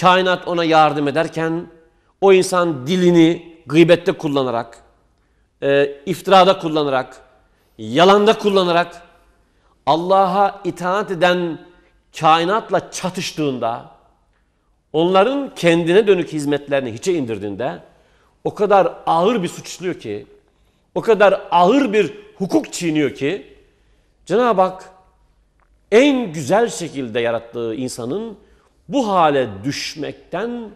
Kainat ona yardım ederken o insan dilini gıybette kullanarak, e, iftirada kullanarak, yalanda kullanarak Allah'a itaat eden kainatla çatıştığında onların kendine dönük hizmetlerini hiçe indirdiğinde o kadar ağır bir suçluyor ki o kadar ağır bir hukuk çiğniyor ki Cenab-ı Hak en güzel şekilde yarattığı insanın bu hale düşmekten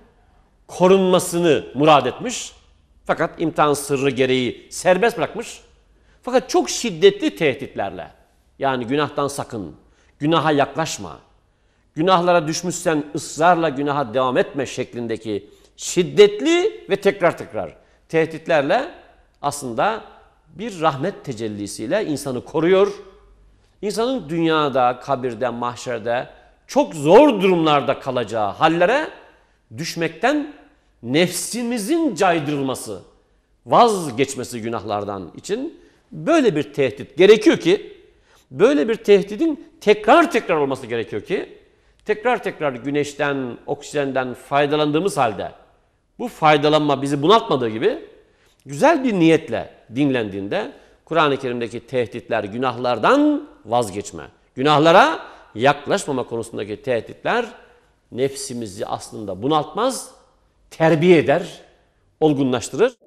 korunmasını murad etmiş. Fakat imtihan sırrı gereği serbest bırakmış. Fakat çok şiddetli tehditlerle yani günahtan sakın, günaha yaklaşma, günahlara düşmüşsen ısrarla günaha devam etme şeklindeki şiddetli ve tekrar tekrar tehditlerle aslında bir rahmet tecellisiyle insanı koruyor. İnsanın dünyada, kabirde, mahşerde çok zor durumlarda kalacağı hallere düşmekten nefsimizin caydırılması, vazgeçmesi günahlardan için böyle bir tehdit gerekiyor ki, böyle bir tehdidin tekrar tekrar olması gerekiyor ki, tekrar tekrar güneşten, oksijenden faydalandığımız halde bu faydalanma bizi bunaltmadığı gibi güzel bir niyetle dinlendiğinde Kur'an-ı Kerim'deki tehditler, günahlardan vazgeçme, günahlara yaklaşmama konusundaki tehditler nefsimizi aslında bunaltmaz, terbiye eder, olgunlaştırır.